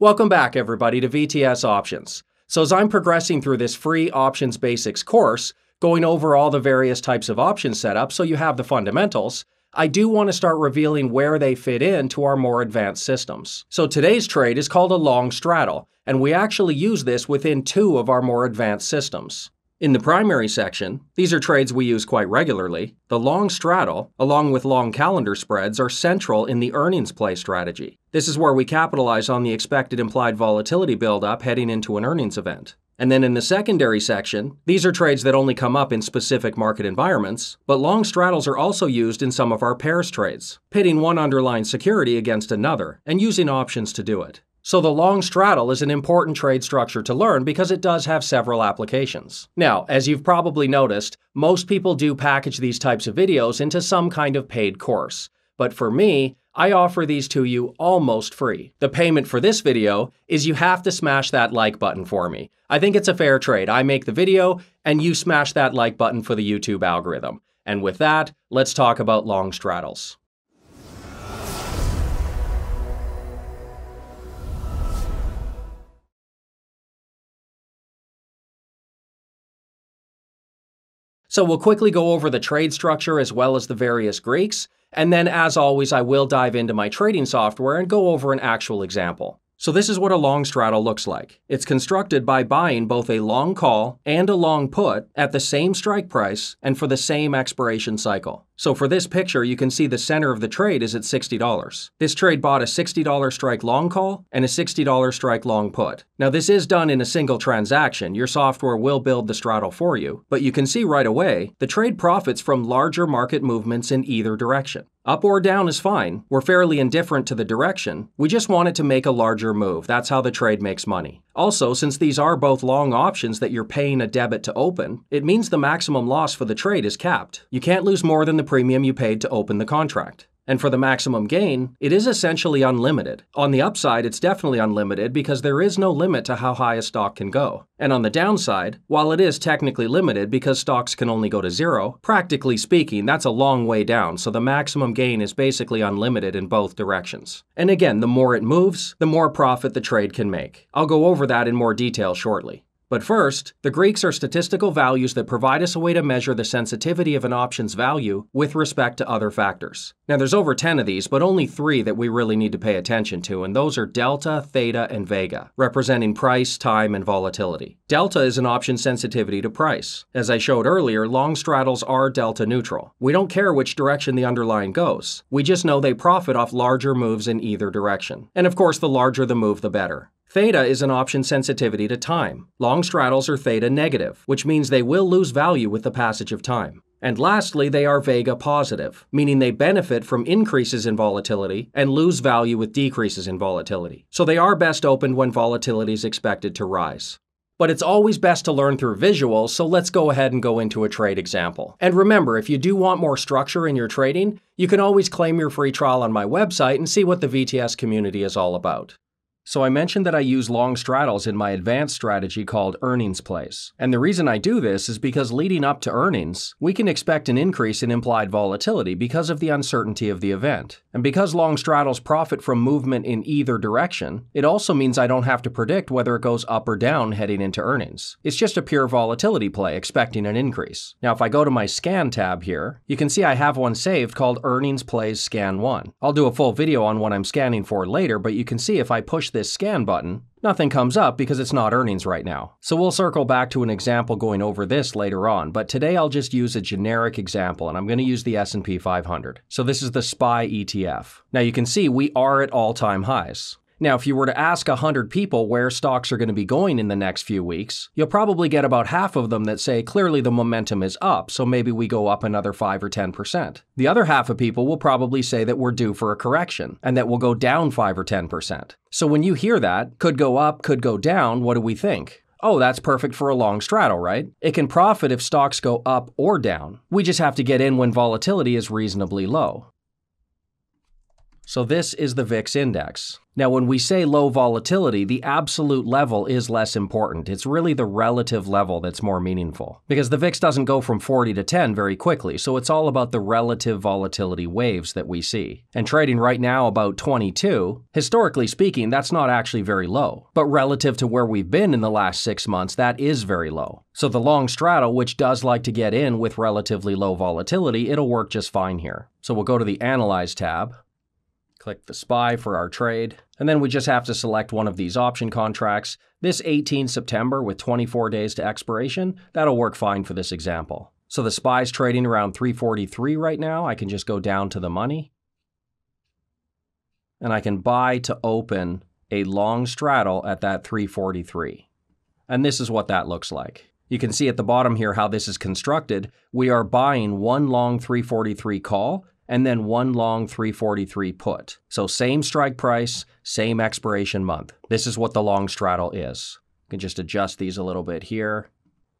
Welcome back, everybody, to VTS Options. So as I'm progressing through this free Options Basics course, going over all the various types of option setups so you have the fundamentals, I do want to start revealing where they fit in to our more advanced systems. So today's trade is called a long straddle, and we actually use this within two of our more advanced systems. In the primary section, these are trades we use quite regularly, the long straddle, along with long calendar spreads, are central in the earnings play strategy. This is where we capitalize on the expected implied volatility buildup heading into an earnings event. And then in the secondary section, these are trades that only come up in specific market environments, but long straddles are also used in some of our pairs trades, pitting one underlying security against another and using options to do it. So the long straddle is an important trade structure to learn because it does have several applications. Now, as you've probably noticed, most people do package these types of videos into some kind of paid course. But for me, I offer these to you almost free. The payment for this video is you have to smash that like button for me. I think it's a fair trade. I make the video and you smash that like button for the YouTube algorithm. And with that, let's talk about long straddles. So we'll quickly go over the trade structure as well as the various Greeks, and then as always I will dive into my trading software and go over an actual example. So this is what a long straddle looks like. It's constructed by buying both a long call and a long put at the same strike price and for the same expiration cycle. So for this picture, you can see the center of the trade is at $60. This trade bought a $60 strike long call and a $60 strike long put. Now this is done in a single transaction. Your software will build the straddle for you, but you can see right away the trade profits from larger market movements in either direction. Up or down is fine. We're fairly indifferent to the direction. We just wanted to make a larger move. That's how the trade makes money. Also, since these are both long options that you're paying a debit to open, it means the maximum loss for the trade is capped. You can't lose more than the premium you paid to open the contract. And for the maximum gain, it is essentially unlimited. On the upside, it's definitely unlimited because there is no limit to how high a stock can go. And on the downside, while it is technically limited because stocks can only go to zero, practically speaking, that's a long way down, so the maximum gain is basically unlimited in both directions. And again, the more it moves, the more profit the trade can make. I'll go over that in more detail shortly. But first, the Greeks are statistical values that provide us a way to measure the sensitivity of an option's value with respect to other factors. Now, there's over 10 of these, but only three that we really need to pay attention to, and those are delta, theta, and vega, representing price, time, and volatility. Delta is an option sensitivity to price. As I showed earlier, long straddles are delta neutral. We don't care which direction the underlying goes. We just know they profit off larger moves in either direction. And of course, the larger the move, the better. Theta is an option sensitivity to time. Long straddles are theta negative, which means they will lose value with the passage of time. And lastly, they are vega positive, meaning they benefit from increases in volatility and lose value with decreases in volatility. So they are best opened when volatility is expected to rise. But it's always best to learn through visuals, so let's go ahead and go into a trade example. And remember, if you do want more structure in your trading, you can always claim your free trial on my website and see what the VTS community is all about. So I mentioned that I use long straddles in my advanced strategy called earnings plays. And the reason I do this is because leading up to earnings, we can expect an increase in implied volatility because of the uncertainty of the event. And because long straddles profit from movement in either direction, it also means I don't have to predict whether it goes up or down heading into earnings. It's just a pure volatility play expecting an increase. Now if I go to my scan tab here, you can see I have one saved called earnings plays scan 1. I'll do a full video on what I'm scanning for later, but you can see if I push the this scan button, nothing comes up because it's not earnings right now. So we'll circle back to an example going over this later on, but today I'll just use a generic example and I'm going to use the S&P 500. So this is the SPY ETF. Now you can see we are at all-time highs. Now, if you were to ask 100 people where stocks are going to be going in the next few weeks, you'll probably get about half of them that say clearly the momentum is up, so maybe we go up another 5 or 10%. The other half of people will probably say that we're due for a correction and that we'll go down 5 or 10%. So when you hear that, could go up, could go down, what do we think? Oh, that's perfect for a long straddle, right? It can profit if stocks go up or down. We just have to get in when volatility is reasonably low. So this is the VIX index. Now, when we say low volatility, the absolute level is less important. It's really the relative level that's more meaningful. Because the VIX doesn't go from 40 to 10 very quickly, so it's all about the relative volatility waves that we see. And trading right now about 22, historically speaking, that's not actually very low. But relative to where we've been in the last six months, that is very low. So the long straddle, which does like to get in with relatively low volatility, it'll work just fine here. So we'll go to the Analyze tab, Click the SPY for our trade. And then we just have to select one of these option contracts. This 18 September with 24 days to expiration, that'll work fine for this example. So the SPY's trading around 343 right now. I can just go down to the money. And I can buy to open a long straddle at that 343. And this is what that looks like. You can see at the bottom here how this is constructed. We are buying one long 343 call and then one long 343 put. So same strike price, same expiration month. This is what the long straddle is. You can just adjust these a little bit here.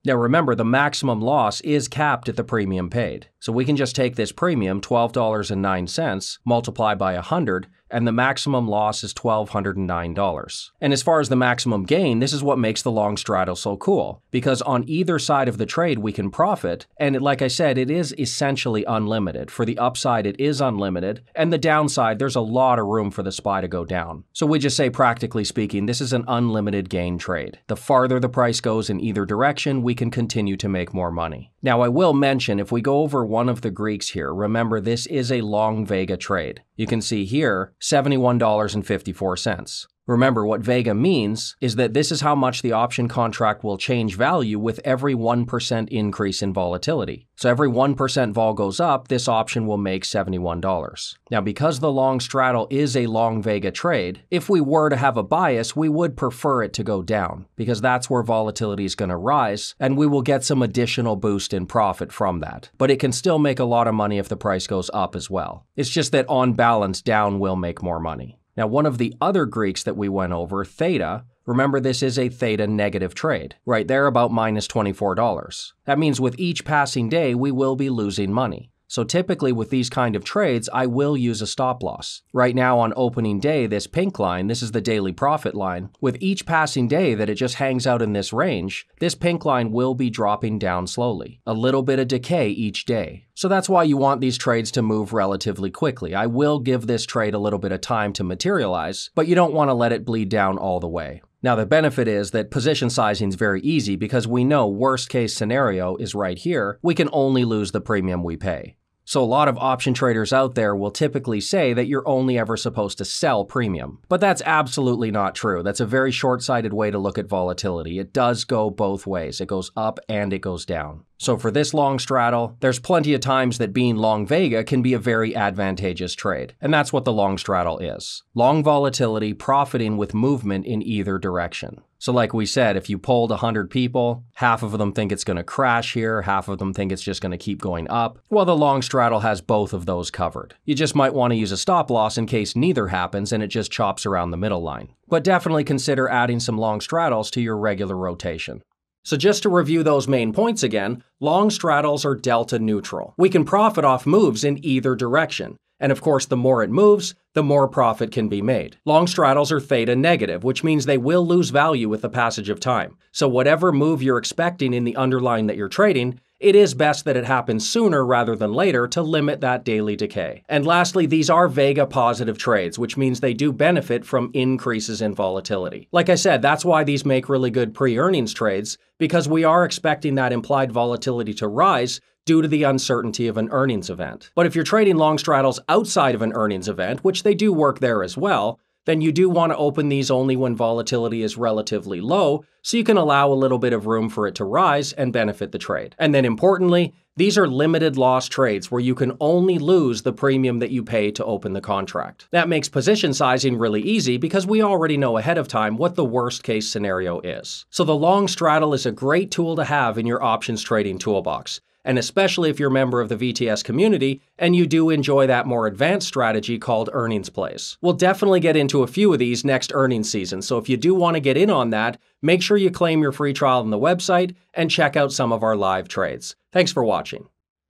Now remember, the maximum loss is capped at the premium paid. So we can just take this premium, $12.09, multiply by 100, and the maximum loss is $1,209. And as far as the maximum gain, this is what makes the long straddle so cool, because on either side of the trade we can profit, and like I said, it is essentially unlimited. For the upside, it is unlimited, and the downside, there's a lot of room for the SPY to go down. So we just say, practically speaking, this is an unlimited gain trade. The farther the price goes in either direction, we can continue to make more money. Now I will mention, if we go over one of the Greeks here. Remember, this is a long Vega trade. You can see here $71.54. Remember, what Vega means is that this is how much the option contract will change value with every 1% increase in volatility. So every 1% vol goes up, this option will make $71. Now, because the long straddle is a long Vega trade, if we were to have a bias, we would prefer it to go down because that's where volatility is going to rise and we will get some additional boost in profit from that. But it can still make a lot of money if the price goes up as well. It's just that on balance, down will make more money. Now, one of the other Greeks that we went over, theta, remember this is a theta negative trade, right there about minus $24. That means with each passing day, we will be losing money. So typically with these kind of trades, I will use a stop loss. Right now on opening day, this pink line, this is the daily profit line, with each passing day that it just hangs out in this range, this pink line will be dropping down slowly. A little bit of decay each day. So that's why you want these trades to move relatively quickly. I will give this trade a little bit of time to materialize, but you don't want to let it bleed down all the way. Now, the benefit is that position sizing is very easy because we know worst case scenario is right here. We can only lose the premium we pay. So a lot of option traders out there will typically say that you're only ever supposed to sell premium. But that's absolutely not true. That's a very short-sighted way to look at volatility. It does go both ways. It goes up and it goes down. So for this long straddle, there's plenty of times that being long vega can be a very advantageous trade, and that's what the long straddle is. Long volatility profiting with movement in either direction. So like we said, if you polled 100 people, half of them think it's going to crash here, half of them think it's just going to keep going up. Well, the long straddle has both of those covered. You just might want to use a stop loss in case neither happens and it just chops around the middle line. But definitely consider adding some long straddles to your regular rotation. So just to review those main points again, long straddles are delta neutral. We can profit off moves in either direction. And of course, the more it moves, the more profit can be made. Long straddles are theta negative, which means they will lose value with the passage of time. So whatever move you're expecting in the underlying that you're trading, it is best that it happens sooner rather than later to limit that daily decay. And lastly, these are vega positive trades, which means they do benefit from increases in volatility. Like I said, that's why these make really good pre-earnings trades, because we are expecting that implied volatility to rise due to the uncertainty of an earnings event. But if you're trading long straddles outside of an earnings event, which they do work there as well, then you do want to open these only when volatility is relatively low, so you can allow a little bit of room for it to rise and benefit the trade. And then importantly, these are limited loss trades where you can only lose the premium that you pay to open the contract. That makes position sizing really easy because we already know ahead of time what the worst case scenario is. So the long straddle is a great tool to have in your options trading toolbox and especially if you're a member of the VTS community and you do enjoy that more advanced strategy called earnings plays. We'll definitely get into a few of these next earnings season, so if you do want to get in on that, make sure you claim your free trial on the website and check out some of our live trades. Thanks for watching.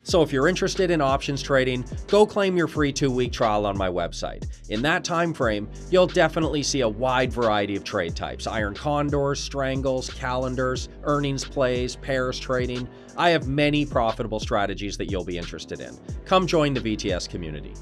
So if you're interested in options trading, go claim your free two-week trial on my website. In that time frame, you'll definitely see a wide variety of trade types, iron condors, strangles, calendars, earnings plays, pairs trading. I have many profitable strategies that you'll be interested in. Come join the VTS community.